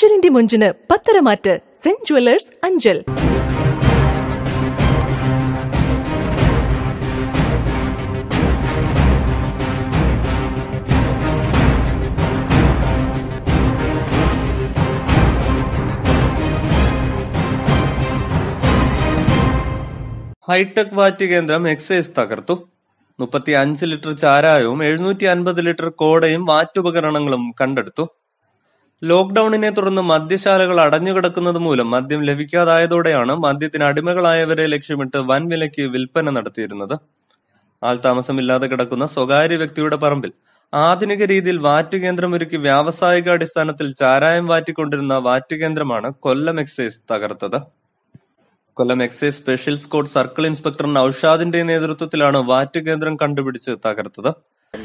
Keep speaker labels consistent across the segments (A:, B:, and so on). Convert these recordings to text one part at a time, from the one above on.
A: അച്ഛനിന്റെ മുഞ്ചിന് പത്തരമാറ്റ് cent jewellers Anchal
B: hi tech വാറ്റ് കേന്ദ്രം എക്സൈസ് തകർത്തു മുപ്പത്തി അഞ്ച് ലിറ്റർ ചാരായവും എഴുന്നൂറ്റി അൻപത് ലിറ്റർ കോടയും വാറ്റുപകരണങ്ങളും കണ്ടെടുത്തു ലോക്ഡൌണിനെ തുടർന്ന് മദ്യശാലകൾ അടഞ്ഞുകിടക്കുന്നത് മൂലം മദ്യം ലഭിക്കാതായതോടെയാണ് മദ്യത്തിന് അടിമകളായവരെ ലക്ഷ്യമിട്ട് വൻവിലയ്ക്ക് വിൽപ്പന നടത്തിയിരുന്നത് ആൾതാമസമില്ലാതെ കിടക്കുന്ന സ്വകാര്യ വ്യക്തിയുടെ പറമ്പിൽ ആധുനിക രീതിയിൽ ഒരുക്കി വ്യാവസായിക അടിസ്ഥാനത്തിൽ ചാരായം വാറ്റിക്കൊണ്ടിരുന്ന വാറ്റുകേന്ദ്രമാണ് കൊല്ലം എക്സൈസ് തകർത്തത് Kollam excise special squad circle inspector നൌഷാദിന്റെ നേതൃത്വത്തിലാണ് വാറ്റുകേന്ദ്രം കണ്ടുപിടിച്ച് തകർത്തത്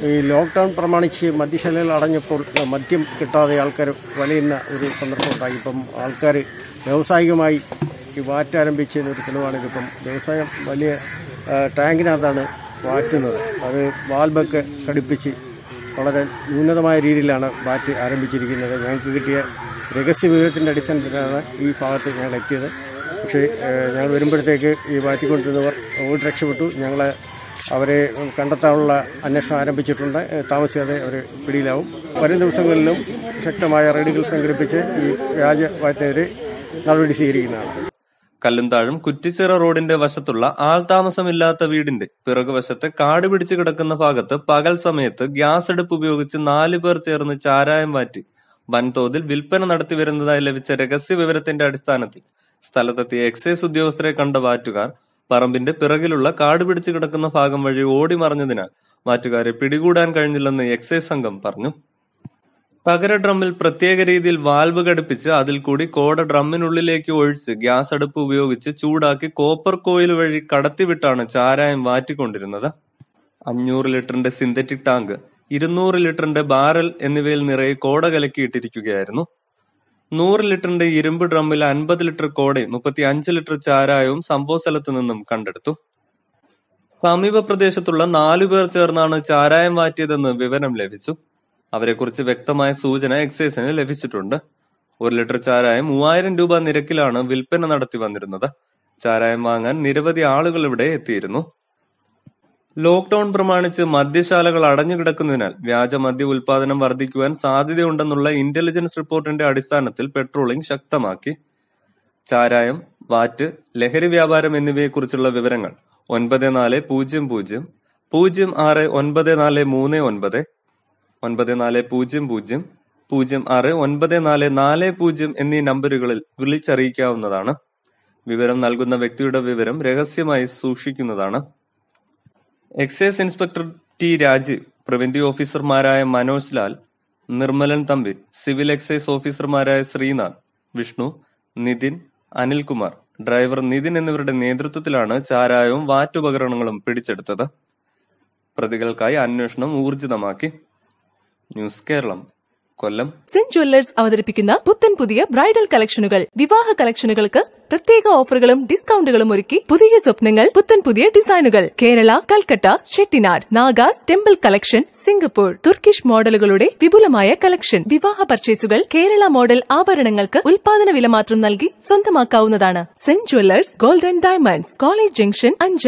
C: ഈ ലോക്ക്ഡൌൺ പ്രമാണിച്ച് മദ്യശാലകൾ അടഞ്ഞപ്പോൾ മദ്യം കിട്ടാതെ ആൾക്കാർ വലയുന്ന ഒരു സന്ദർഭം ഉണ്ടായി ഇപ്പം ആൾക്കാർ വ്യാവസായികമായി വാറ്റാരംഭിച്ചതിന് വാറ്റ് ആരംഭിച്ചതിന് ഒരു തെളിവാണിതിപ്പം വ്യവസായം വലിയ ടാങ്കിനകത്താണ് വാറ്റുന്നത് അത് വാൽബൊക്കെ ഘടിപ്പിച്ച് വളരെ ന്യൂനതമായ രീതിയിലാണ് വാറ്റ് ആരംഭിച്ചിരിക്കുന്നത് ഞങ്ങൾക്ക് കിട്ടിയ രഹസ്യ വിവരത്തിൻ്റെ അടിസ്ഥാനത്തിലാണ് ഈ ഭാഗത്ത് ഞങ്ങൾ എത്തിയത് പക്ഷേ ഞങ്ങൾ വരുമ്പോഴത്തേക്ക് ഈ വാറ്റിക്കൊണ്ടിരുന്നവർ ഓടി രക്ഷപ്പെട്ടു ഞങ്ങളെ അവരെ കണ്ടെത്താനുള്ള അന്വേഷണം ആരംഭിച്ചിട്ടുണ്ട് താമസിയാതെ അവർ പിടിയിലാവും വരും ദിവസങ്ങളിലും ശക്തമായ റെയ്ഡുകൾ സംഘടിപ്പിച്ച് ഈ വ്യാജവാറ്റിനെതിരെ നടപടി സ്വീകരിക്കുന്നതാണ്
B: കല്ലുംതാഴും കുറ്റിച്ചിറ റോഡിന്റെ വശത്തുള്ള ആൾ താമസമില്ലാത്ത വീടിന്റെ പിറകുവശത്ത് കാട് പിടിച്ചു കിടക്കുന്ന ഭാഗത്ത് പകൽ സമയത്ത് ഗ്യാസ് എടുപ്പ് ഉപയോഗിച്ച് നാലു പേർ ചേർന്ന് ചാരായം മാറ്റി വൻതോതിൽ വിൽപ്പന നടത്തി വരുന്നതായി ലഭിച്ച രഹസ്യ വിവരത്തിന്റെ അടിസ്ഥാനത്തിൽ സ്ഥലത്തെത്തിയ എക്സൈസ് ഉദ്യോഗസ്ഥരെ കണ്ട വാറ്റുകാർ പറമ്പിന്റെ പിറകിലുള്ള കാട് പിടിച്ചു കിടക്കുന്ന ഭാഗം വഴി ഓടി മറിഞ്ഞതിനാൽ മാറ്റുകാരെ പിടികൂടാൻ കഴിഞ്ഞില്ലെന്ന് എക്സൈസ് സംഘം പറഞ്ഞു തകര ഡ്രമ്മിൽ പ്രത്യേക രീതിയിൽ വാൽവ് ഘടിപ്പിച്ച് അതിൽ കൂടി കോട ഡ്രമ്മിനുള്ളിലേക്ക് ഒഴിച്ച് ഗ്യാസ് അടുപ്പ് ഉപയോഗിച്ച് ചൂടാക്കി കോപ്പർ കോയിൽ വഴി കടത്തിവിട്ടാണ് ചാരായം മാറ്റിക്കൊണ്ടിരുന്നത് അഞ്ഞൂറ് ലിറ്ററിന്റെ സിന്തറ്റിക് ടാങ്ക് ഇരുന്നൂറ് ലിറ്ററിന്റെ ബാരൽ എന്നിവയിൽ നിറയെ കോട കലക്കിയിട്ടിരിക്കുകയായിരുന്നു നൂറ് ലിറ്ററിന്റെ ഇരുമ്പ് ഡ്രമ്മിൽ അൻപത് ലിറ്റർ കോടയും അഞ്ച് ലിറ്റർ ചാരായവും സ്ഥലത്തു നിന്നും കണ്ടെടുത്തു സമീപ പ്രദേശത്തുള്ള നാലുപേർ ചേർന്നാണ് ചാരായം മാറ്റിയതെന്ന് വിവരം ലഭിച്ചു അവരെക്കുറിച്ച് വ്യക്തമായ സൂചന എക്സൈസിന് ലഭിച്ചിട്ടുണ്ട് ഒരു ലിറ്റർ ചാരായം മൂവായിരം രൂപ നിരക്കിലാണ് വിൽപ്പന നടത്തി വന്നിരുന്നത് ചാരായം വാങ്ങാൻ നിരവധി ആളുകൾ ഇവിടെ എത്തിയിരുന്നു ലോക്ക്ഡൌൺ പ്രമാണിച്ച് മദ്യശാലകൾ അടഞ്ഞുകിടക്കുന്നതിനാൽ മദ്യ ഉൽപാദനം വർദ്ധിക്കുവാൻ സാധ്യതയുണ്ടെന്നുള്ള ഇന്റലിജൻസ് റിപ്പോർട്ടിന്റെ അടിസ്ഥാനത്തിൽ പെട്രോളിംഗ് ശക്തമാക്കി. ചാരായം, വാറ്റ്, ലഹരി വ്യാപാരം എന്നിവയെക്കുറിച്ചുള്ള വിവരങ്ങൾ ഒൻപത് നാല് പൂജ്യം പൂജ്യം പൂജ്യം ആറ് ഒൻപത് നാല് മൂന്ന് ഒൻപത്, ഒൻപത് നാല് പൂജ്യം പൂജ്യം പൂജ്യം ആറ് ഒൻപത് നാല് നാല് പൂജ്യം എന്നീ നമ്പറുകളിൽ വിളിച്ചറിയിക്കാവുന്നതാണ്. വിവരം നൽകുന്ന വ്യക്തിയുടെ വിവരം രഹസ്യമായി സൂക്ഷിക്കുന്നതാണ്. Excise inspector T Raj preventive ഓഫീസർമാരായ മനോജ് ലാൽ നിർമ്മലൻ തമ്പി സിവിൽ എക്സൈസ് ഓഫീസർമാരായ ശ്രീനാഥ് വിഷ്ണു നിതിൻ അനിൽകുമാർ ഡ്രൈവർ നിതിൻ എന്നിവരുടെ നേതൃത്വത്തിലാണ് ചാരായവും വാറ്റുപകരണങ്ങളും പിടിച്ചെടുത്തത് പ്രതികൾക്കായി അന്വേഷണം ഊർജിതമാക്കി news Keralam Kollam
A: cent jewellers അവതരിപ്പിക്കുന്ന പുത്തൻ പുതിയ ബ്രൈഡൽ കളക്ഷനുകൾ വിവാഹ കളക്ഷനുകൾക്ക് പ്രത്യേക ഓഫറുകളും ഡിസ്കൗണ്ടുകളും ഒരുക്കി പുതിയ സ്വപ്നങ്ങൾ പുത്തൻ പുതിയ ഡിസൈനുകൾ കേരള കൽക്കട്ട ഷെട്ടിനാട് നാഗാസ് ടെമ്പിൾ കളക്ഷൻ സിംഗപ്പൂർ തുർക്കിഷ് മോഡലുകളുടെ വിപുലമായ കളക്ഷൻ വിവാഹ പർച്ചേസുകൾ കേരള മോഡൽ ആഭരണങ്ങൾക്ക് ഉൽപാദന വില മാത്രം നൽകി സ്വന്തമാക്കാവുന്നതാണ് cent jewellers golden diamonds college junction അഞ്ച്